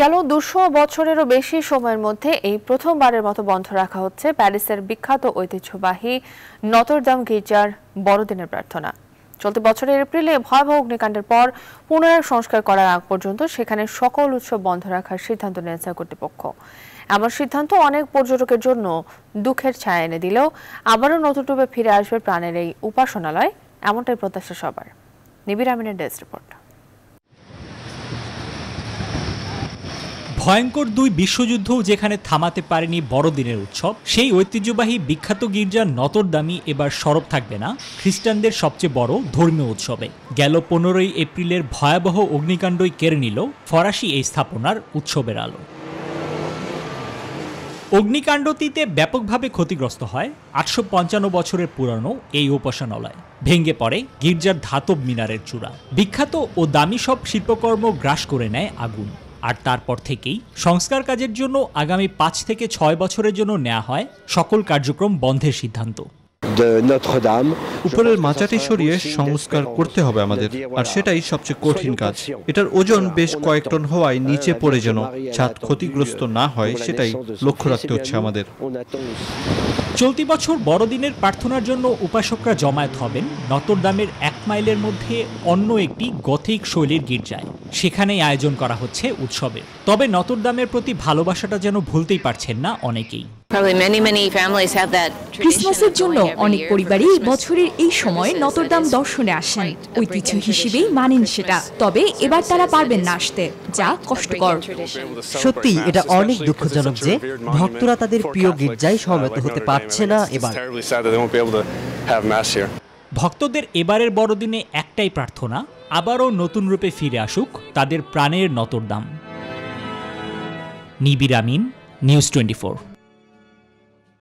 গেল দুশো বছরেরও বেশি সময়ের মধ্যে এই প্রথমবারের মতো বন্ধ রাখা হচ্ছে প্যারিসের বিখ্যাত ঐতিহ্যবাহী নতরদাম গির্জার বড়দিনের প্রার্থনা চলতি বছরের এপ্রিলে ভয়াবহ অগ্নিকাণ্ডের পর পুনরায় সংস্কার করার আগ পর্যন্ত সেখানে সকল উৎসব বন্ধ রাখার সিদ্ধান্ত নিয়েছে কর্তৃপক্ষ এমন সিদ্ধান্ত অনেক পর্যটকের জন্য দুঃখের ছায়া এনে দিলেও আবারও নতুন ফিরে আসবে প্রাণের এই উপাসনালয় এমনটাই প্রত্যাশা সবার নিবিড় আমিনের ডেস্ক রিপোর্ট ভয়ঙ্কর দুই বিশ্বযুদ্ধও যেখানে থামাতে পারেনি বড়দিনের উৎসব সেই ঐতিহ্যবাহী বিখ্যাত গির্জা নতরদামি এবার সরব থাকবে না খ্রিস্টানদের সবচেয়ে বড় ধর্মীয় উৎসবে গেল পনেরোই এপ্রিলের ভয়াবহ অগ্নিকাণ্ডই কেড়ে নিল ফরাসি এই স্থাপনার উৎসবের আলো অগ্নিকাণ্ডটিতে ব্যাপকভাবে ক্ষতিগ্রস্ত হয় আটশো পঞ্চান্ন বছরের পুরানো এই উপাসনালয় ভেঙ্গে পড়ে গির্জার ধাতব মিনারের চূড়া বিখ্যাত ও দামি সব শিল্পকর্ম গ্রাস করে নেয় আগুন আর তারপর থেকেই সংস্কার কাজের জন্য আগামী পাঁচ থেকে ছয় বছরের জন্য নেওয়া হয় সকল কার্যক্রম বন্ধের সিদ্ধান্ত উপরের মাচাটি সরিয়ে সংস্কার করতে হবে আমাদের আর সেটাই সবচেয়ে কঠিন কাজ এটার ওজন বেশ কয়েক টন হওয়ায় euh, নিচে পড়ে যেন ছাদ ক্ষতিগ্রস্ত না হয় সেটাই লক্ষ্য রাখতে eh হচ্ছে আমাদের চলতি বছর বড়দিনের প্রার্থনার জন্য উপাসকরা জমায়েত হবেন নটরদামের এক মাইলের মধ্যে অন্য একটি গথিক শৈলীর গির্জায় সেখানেই আয়োজন করা হচ্ছে উৎসবে তবে নটরদামের প্রতি ভালোবাসাটা যেন ভুলতেই পারছেন না অনেকেই ক্রিসমাসের জন্য অনেক পরিবারই বছরের এই সময়ে নটরদাম দর্শনে আসেন ঐতিহ্য হিসেবেই মানেন সেটা তবে এবার তারা পারবেন না আসতে যা কষ্টকর সত্যি এটা অনেক দুঃখজনক যে ভক্তরা তাদের প্রিয় গির্জায় সমবেত হতে পারে পাচ্ছে না এবার ভক্তদের এবারের বড়দিনে একটাই প্রার্থনা আবারও নতুন রূপে ফিরে আসুক তাদের প্রাণের নতরদাম দাম নিবিরামিন নিউজ টোয়েন্টি